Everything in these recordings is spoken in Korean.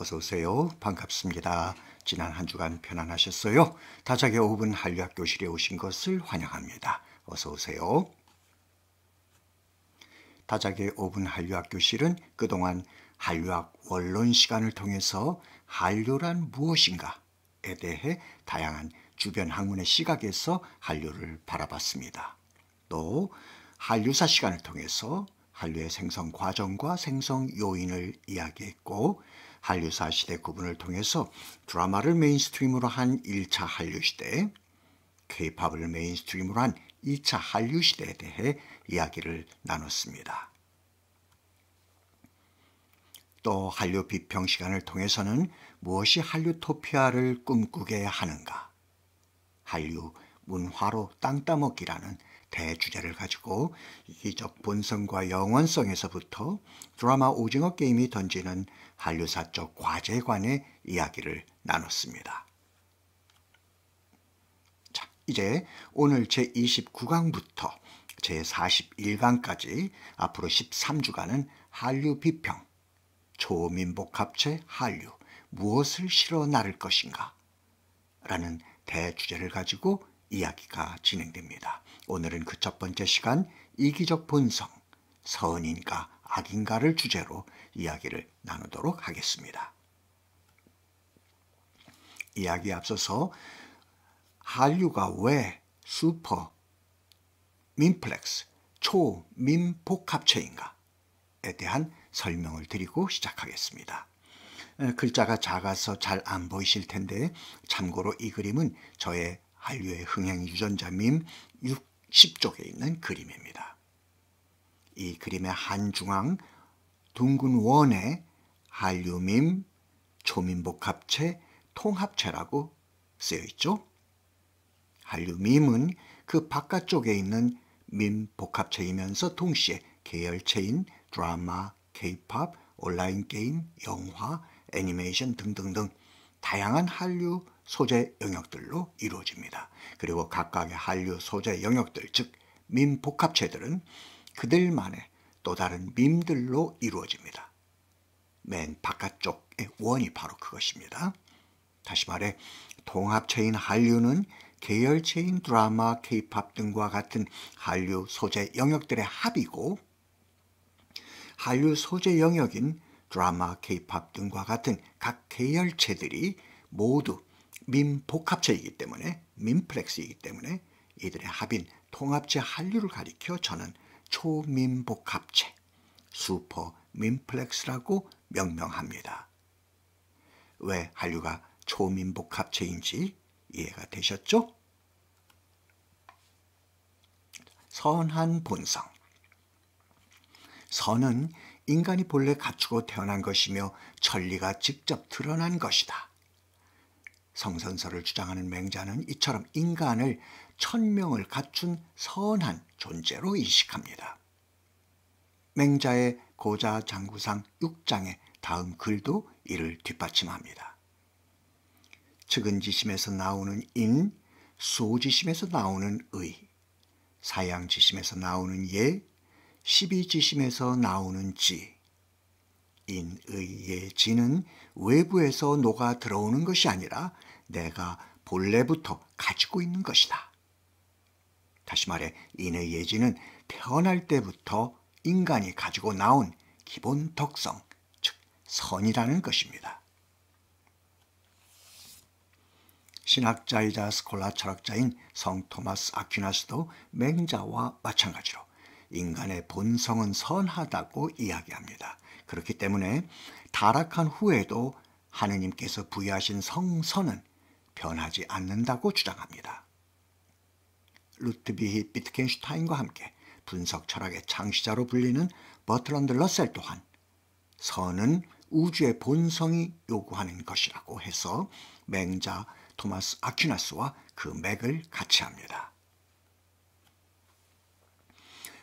어서 오세요. 반갑습니다. 지난 한 주간 편안하셨어요? 다자기 5분 한류학 교실에 오신 것을 환영합니다. 어서 오세요. 다자기 5분 한류학 교실은 그동안 한류학 원론 시간을 통해서 한류란 무엇인가에 대해 다양한 주변 학문의 시각에서 한류를 바라봤습니다. 또 한류사 시간을 통해서 한류의 생성 과정과 생성 요인을 이야기했고 한류사 시대 구분을 통해서 드라마를 메인스트림으로 한 1차 한류시대, 케이팝을 메인스트림으로 한 2차 한류시대에 대해 이야기를 나눴습니다. 또 한류 비평 시간을 통해서는 무엇이 한류토피아를 꿈꾸게 하는가? 한류 문화로 땅따먹기라는 대주제를 가지고 이기적 본성과 영원성에서부터 드라마 오징어 게임이 던지는 한류사적 과제관의 이야기를 나눴습니다. 자, 이제 오늘 제29강부터 제41강까지 앞으로 13주간은 한류 비평, 초민복합체 한류, 무엇을 실어 나를 것인가? 라는 대주제를 가지고 이야기가 진행됩니다. 오늘은 그 첫 번째 시간 이기적 본성, 선인가 악인가를 주제로 이야기를 나누도록 하겠습니다. 이야기 앞서서 한류가 왜 슈퍼 민플렉스 초민복합체인가에 대한 설명을 드리고 시작하겠습니다. 글자가 작아서 잘 안 보이실 텐데 참고로 이 그림은 저의 한류의 흥행 유전자 밈 60쪽에 있는 그림입니다. 이 그림의 한중앙 둥근 원에 한류 밈, 초민복합체, 통합체라고 쓰여 있죠. 한류 밈은 그 바깥쪽에 있는 민 복합체이면서 동시에 계열체인 드라마, 케이팝, 온라인 게임, 영화, 애니메이션 등등등 다양한 한류 소재 영역들로 이루어집니다. 그리고 각각의 한류 소재 영역들 즉 민복합체들은 그들만의 또 다른 민들로 이루어집니다. 맨 바깥쪽의 원이 바로 그것입니다. 다시 말해 통합체인 한류는 계열체인 드라마, 케이팝 등과 같은 한류 소재 영역들의 합이고 한류 소재 영역인 드라마, 케이팝 등과 같은 각 계열체들이 모두 민복합체이기 때문에 민플렉스이기 때문에 이들의 합인 통합체 한류를 가리켜 저는 초민복합체 슈퍼 민플렉스라고 명명합니다. 왜 한류가 초민복합체인지 이해가 되셨죠? 선한 본성 선은 인간이 본래 갖추고 태어난 것이며 천리가 직접 드러난 것이다. 성선설을 주장하는 맹자는 이처럼 인간을 천명을 갖춘 선한 존재로 인식합니다. 맹자의 고자 장구상 6장의 다음 글도 이를 뒷받침합니다. 측은지심에서 나오는 인, 소지심에서 나오는 의, 사양지심에서 나오는 예, 십이지심에서 나오는 지, 인의의 예 지는 외부에서 녹아 들어오는 것이 아니라 내가 본래부터 가지고 있는 것이다. 다시 말해 인의 예지는 태어날 때부터 인간이 가지고 나온 기본 덕성, 즉 선이라는 것입니다. 신학자이자 스콜라 철학자인 성 토마스 아퀴나스도 맹자와 마찬가지로 인간의 본성은 선하다고 이야기합니다. 그렇기 때문에 타락한 후에도 하느님께서 부여하신 성선은 변하지 않는다고 주장합니다. 루트비히 비트겐슈타인과 함께 분석 철학의 창시자로 불리는 버트런드 러셀 또한 선은 우주의 본성이 요구하는 것이라고 해서 맹자 토마스 아퀴나스와 그 맥을 같이 합니다.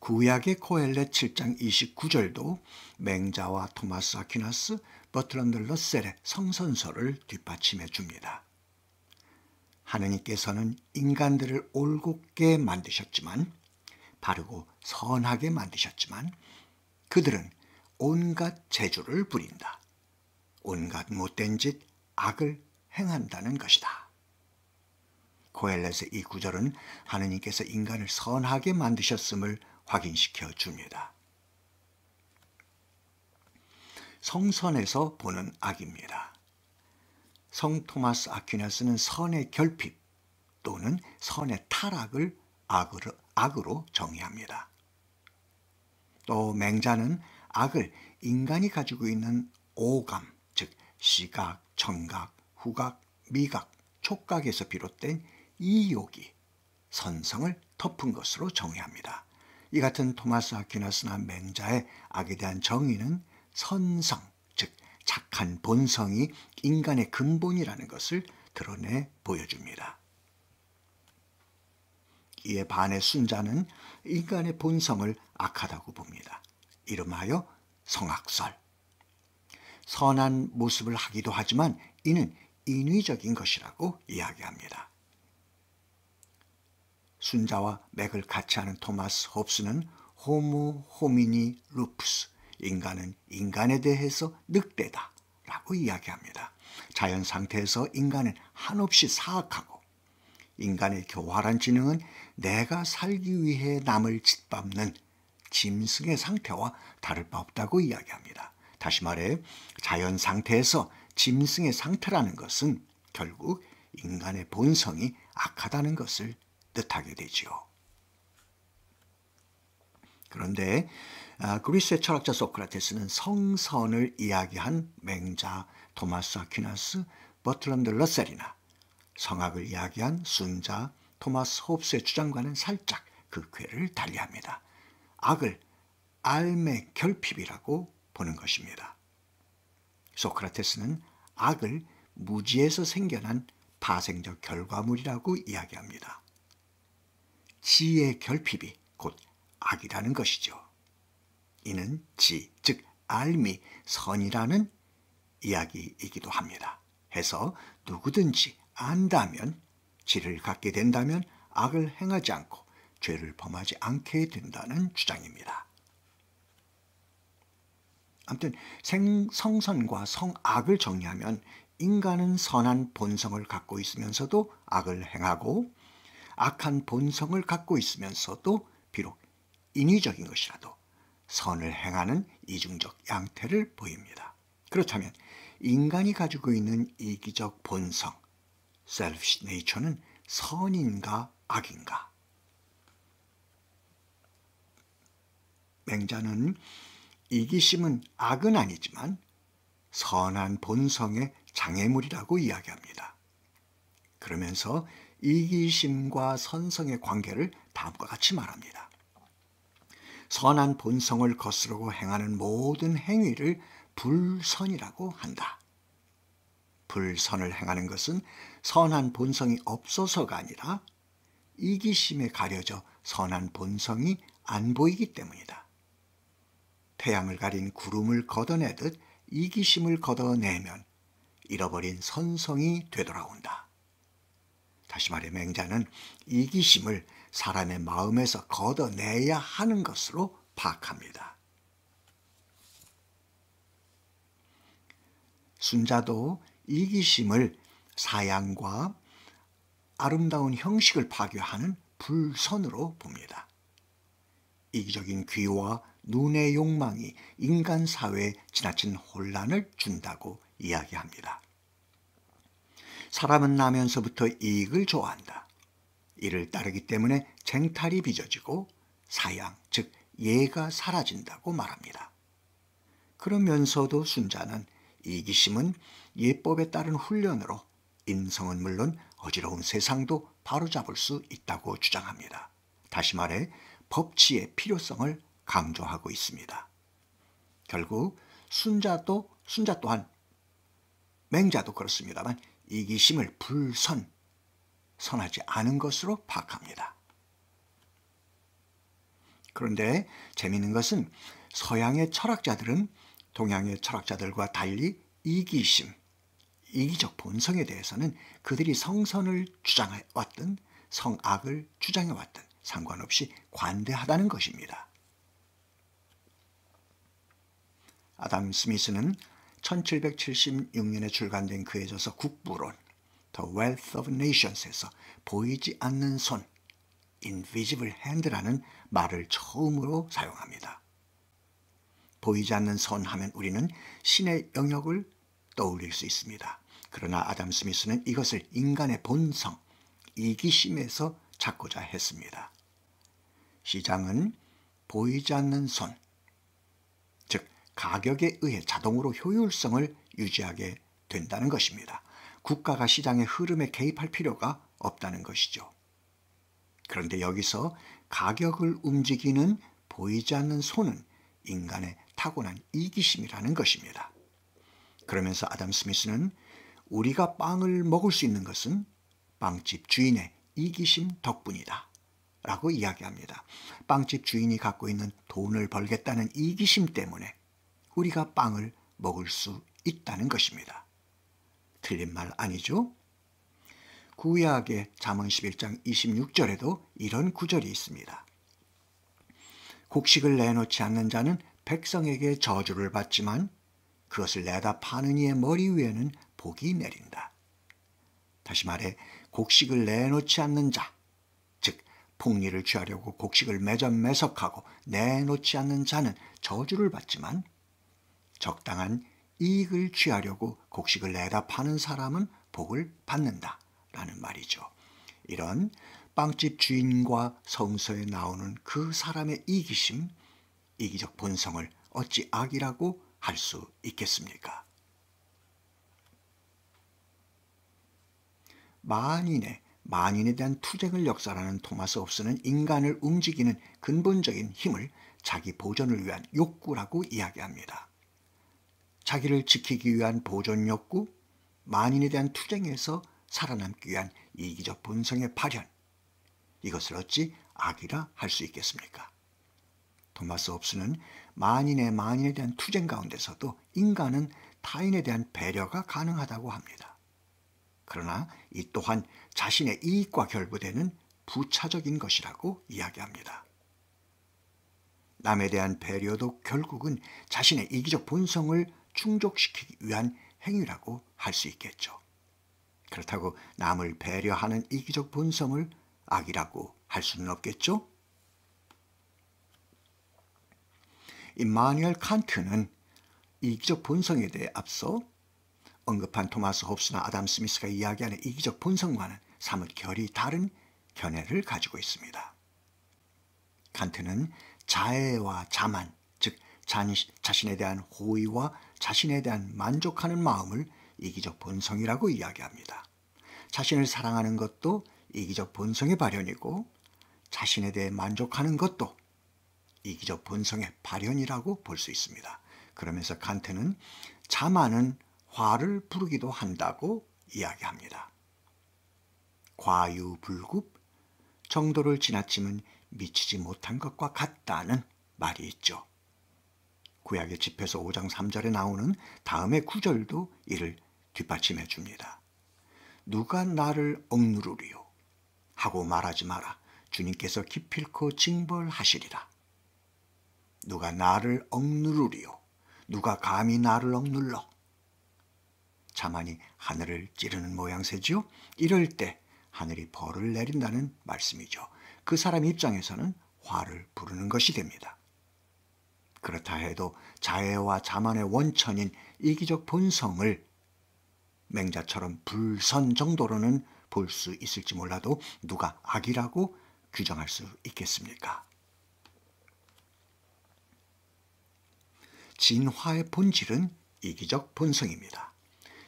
구약의 코엘렛 7장 29절도 맹자와 토마스 아퀴나스, 버트런드 러셀의 성선설을 뒷받침해 줍니다. 하느님께서는 인간들을 올곧게 만드셨지만 바르고 선하게 만드셨지만 그들은 온갖 재주를 부린다. 온갖 못된 짓, 악을 행한다는 것이다. 코엘렛의이 구절은 하느님께서 인간을 선하게 만드셨음을 확인시켜 줍니다. 성선에서 보는 악입니다. 성 토마스 아퀴나스는 선의 결핍 또는 선의 타락을 악으로, 악으로 정의합니다. 또 맹자는 악을 인간이 가지고 있는 오감, 즉 시각, 청각, 후각, 미각, 촉각에서 비롯된 이욕이 선성을 덮은 것으로 정의합니다. 이 같은 토마스 아퀴나스나 맹자의 악에 대한 정의는 선성, 착한 본성이 인간의 근본이라는 것을 드러내 보여줍니다. 이에 반해 순자는 인간의 본성을 악하다고 봅니다. 이름하여 성악설. 선한 모습을 하기도 하지만 이는 인위적인 것이라고 이야기합니다. 순자와 맥을 같이 하는 토마스 홉스는 호모 호미니 루프스 인간은 인간에 대해서 늑대다 라고 이야기합니다. 자연 상태에서 인간은 한없이 사악하고 인간의 교활한 지능은 내가 살기 위해 남을 짓밟는 짐승의 상태와 다를 바 없다고 이야기합니다. 다시 말해 자연 상태에서 짐승의 상태라는 것은 결국 인간의 본성이 악하다는 것을 뜻하게 되지요. 그런데 아, 그리스의 철학자 소크라테스는 성선을 이야기한 맹자 토마스 아퀴나스, 버틀런드 러셀이나 성악을 이야기한 순자 토마스 홉스의 주장과는 살짝 그괴를 달리합니다. 악을 알매 결핍이라고 보는 것입니다. 소크라테스는 악을 무지에서 생겨난 파생적 결과물이라고 이야기합니다. 지의 결핍이 곧 악이라는 것이죠. 이는 지, 즉 알미, 선이라는 이야기이기도 합니다. 해서 누구든지 안다면 지를 갖게 된다면 악을 행하지 않고 죄를 범하지 않게 된다는 주장입니다. 아무튼 성선과 성악을 정리하면 인간은 선한 본성을 갖고 있으면서도 악을 행하고 악한 본성을 갖고 있으면서도 비록 인위적인 것이라도 선을 행하는 이중적 양태를 보입니다. 그렇다면 인간이 가지고 있는 이기적 본성, selfish nature는 선인가 악인가? 맹자는 이기심은 악은 아니지만 선한 본성의 장애물이라고 이야기합니다. 그러면서 이기심과 선성의 관계를 다음과 같이 말합니다. 선한 본성을 거스르고 행하는 모든 행위를 불선이라고 한다. 불선을 행하는 것은 선한 본성이 없어서가 아니라 이기심에 가려져 선한 본성이 안 보이기 때문이다. 태양을 가린 구름을 걷어내듯 이기심을 걷어내면 잃어버린 선성이 되돌아온다. 다시 말해 맹자는 이기심을 사람의 마음에서 걷어내야 하는 것으로 파악합니다. 순자도 이기심을 사양과 아름다운 형식을 파괴하는 불선으로 봅니다. 이기적인 귀와 눈의 욕망이 인간 사회에 지나친 혼란을 준다고 이야기합니다. 사람은 나면서부터 이익을 좋아한다. 이를 따르기 때문에 쟁탈이 빚어지고 사양, 즉 예가 사라진다고 말합니다. 그러면서도 순자는 이기심은 예법에 따른 훈련으로 인성은 물론 어지러운 세상도 바로잡을 수 있다고 주장합니다. 다시 말해 법치의 필요성을 강조하고 있습니다. 결국 순자도 순자 또한 맹자도 그렇습니다만 이기심을 불선 선하지 않은 것으로 파악합니다. 그런데 재미있는 것은 서양의 철학자들은 동양의 철학자들과 달리 이기심, 이기적 본성에 대해서는 그들이 성선을 주장해왔든 성악을 주장해왔든 상관없이 관대하다는 것입니다. 아담 스미스는 1776년에 출간된 그의 저서 국부론, The Wealth of Nations에서 보이지 않는 손, Invisible Hand라는 말을 처음으로 사용합니다. 보이지 않는 손 하면 우리는 신의 영역을 떠올릴 수 있습니다. 그러나 아담 스미스는 이것을 인간의 본성, 이기심에서 찾고자 했습니다. 시장은 보이지 않는 손, 즉 가격에 의해 자동으로 효율성을 유지하게 된다는 것입니다. 국가가 시장의 흐름에 개입할 필요가 없다는 것이죠. 그런데 여기서 가격을 움직이는 보이지 않는 손은 인간의 타고난 이기심이라는 것입니다. 그러면서 아담 스미스는 우리가 빵을 먹을 수 있는 것은 빵집 주인의 이기심 덕분이다. 라고 이야기합니다. 빵집 주인이 갖고 있는 돈을 벌겠다는 이기심 때문에 우리가 빵을 먹을 수 있다는 것입니다. 틀린 말 아니죠? 구약의 잠언 11장 26절에도 이런 구절이 있습니다. 곡식을 내놓지 않는 자는 백성에게 저주를 받지만 그것을 내다 파는 이의 머리 위에는 복이 내린다. 다시 말해 곡식을 내놓지 않는 자, 즉 폭리를 취하려고 곡식을 매점매석하고 내놓지 않는 자는 저주를 받지만 적당한 이익을 취하려고 곡식을 내다 파는 사람은 복을 받는다. 라는 말이죠. 이런 빵집 주인과 성서에 나오는 그 사람의 이기심, 이기적 본성을 어찌 악이라고 할 수 있겠습니까? 만인의 만인에 대한 투쟁을 역사라는 토마스 홉스는 인간을 움직이는 근본적인 힘을 자기 보존을 위한 욕구라고 이야기합니다. 자기를 지키기 위한 보존 욕구, 만인에 대한 투쟁에서 살아남기 위한 이기적 본성의 발현, 이것을 어찌 악이라 할 수 있겠습니까? 토마스 홉스는 만인의 만인에 대한 투쟁 가운데서도 인간은 타인에 대한 배려가 가능하다고 합니다. 그러나 이 또한 자신의 이익과 결부되는 부차적인 것이라고 이야기합니다. 남에 대한 배려도 결국은 자신의 이기적 본성을 충족시키기 위한 행위라고 할 수 있겠죠. 그렇다고 남을 배려하는 이기적 본성을 악이라고 할 수는 없겠죠? 임마누엘 칸트는 이기적 본성에 대해 앞서 언급한 토마스 홉스나 아담 스미스가 이야기하는 이기적 본성과는 사뭇 결이 다른 견해를 가지고 있습니다. 칸트는 자애와 자만, 자신에 대한 호의와 자신에 대한 만족하는 마음을 이기적 본성이라고 이야기합니다. 자신을 사랑하는 것도 이기적 본성의 발현이고 자신에 대해 만족하는 것도 이기적 본성의 발현이라고 볼 수 있습니다. 그러면서 칸트는 자만은 화를 부르기도 한다고 이야기합니다. 과유불급, 정도를 지나치면 미치지 못한 것과 같다는 말이 있죠. 구약의 집회서 5장 3절에 나오는 다음의 구절도 이를 뒷받침해 줍니다. 누가 나를 억누르리요? 하고 말하지 마라. 주님께서 기필코 징벌하시리라. 누가 나를 억누르리요? 누가 감히 나를 억눌러? 자만이 하늘을 찌르는 모양새지요? 이럴 때 하늘이 벌을 내린다는 말씀이죠. 그 사람 입장에서는 화를 부르는 것이 됩니다. 그렇다 해도 자해와 자만의 원천인 이기적 본성을 맹자처럼 불선 정도로는 볼 수 있을지 몰라도 누가 악이라고 규정할 수 있겠습니까? 진화의 본질은 이기적 본성입니다.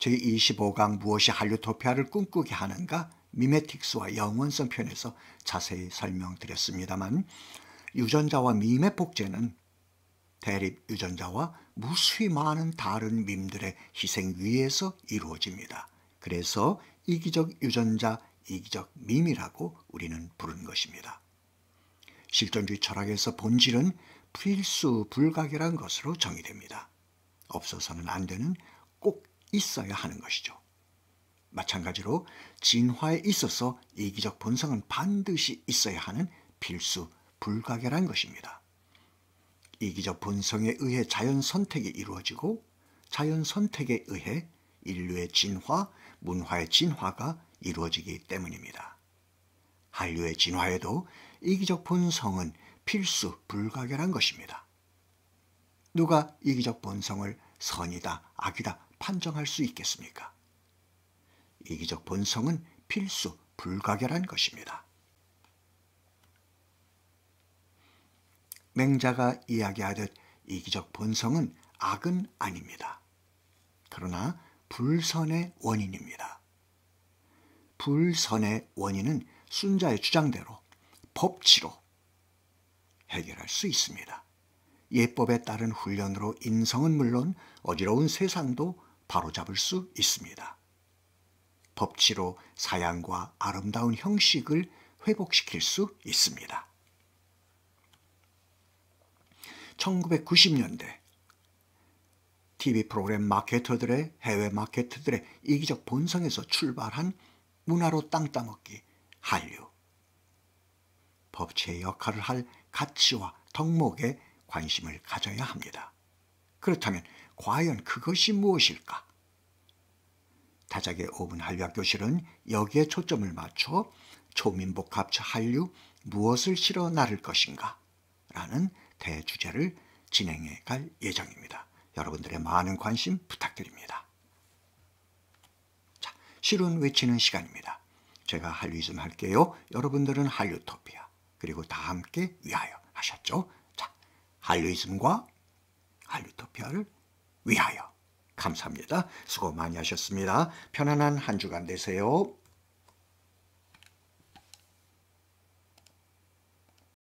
제25강 무엇이 한류토피아를 꿈꾸게 하는가 미메틱스와 영원성 편에서 자세히 설명드렸습니다만 유전자와 미매 복제는 대립 유전자와 무수히 많은 다른 밈들의 희생 위에서 이루어집니다. 그래서 이기적 유전자, 이기적 밈이라고 우리는 부른 것입니다. 실존주의 철학에서 본질은 필수 불가결한 것으로 정의됩니다. 없어서는 안 되는 꼭 있어야 하는 것이죠. 마찬가지로 진화에 있어서 이기적 본성은 반드시 있어야 하는 필수 불가결한 것입니다. 이기적 본성에 의해 자연 선택이 이루어지고 자연 선택에 의해 인류의 진화, 문화의 진화가 이루어지기 때문입니다. 한류의 진화에도 이기적 본성은 필수 불가결한 것입니다. 누가 이기적 본성을 선이다, 악이다 판정할 수 있겠습니까? 이기적 본성은 필수 불가결한 것입니다. 맹자가 이야기하듯 이기적 본성은 악은 아닙니다. 그러나 불선의 원인입니다. 불선의 원인은 순자의 주장대로 법치로 해결할 수 있습니다. 예법에 따른 훈련으로 인성은 물론 어지러운 세상도 바로잡을 수 있습니다. 법치로 사양과 아름다운 형식을 회복시킬 수 있습니다. 1990년대 TV 프로그램 마케터들의 해외 마케터들의 이기적 본성에서 출발한 문화로 땅 따먹기 한류 법치의 역할을 할 가치와 덕목에 관심을 가져야 합니다. 그렇다면 과연 그것이 무엇일까? 타작의 5분 한류학 교실은 여기에 초점을 맞춰 초민복합체 한류 무엇을 실어 나를 것인가? 라는 대주제를 진행해 갈 예정입니다. 여러분들의 많은 관심 부탁드립니다. 자, 실은 외치는 시간입니다. 제가 한류즘 할게요. 여러분들은 한류토피아 그리고 다 함께 위하여 하셨죠? 자, 한류이즘과 한류토피아를 위하여 감사합니다. 수고 많이 하셨습니다. 편안한 한 주간 되세요.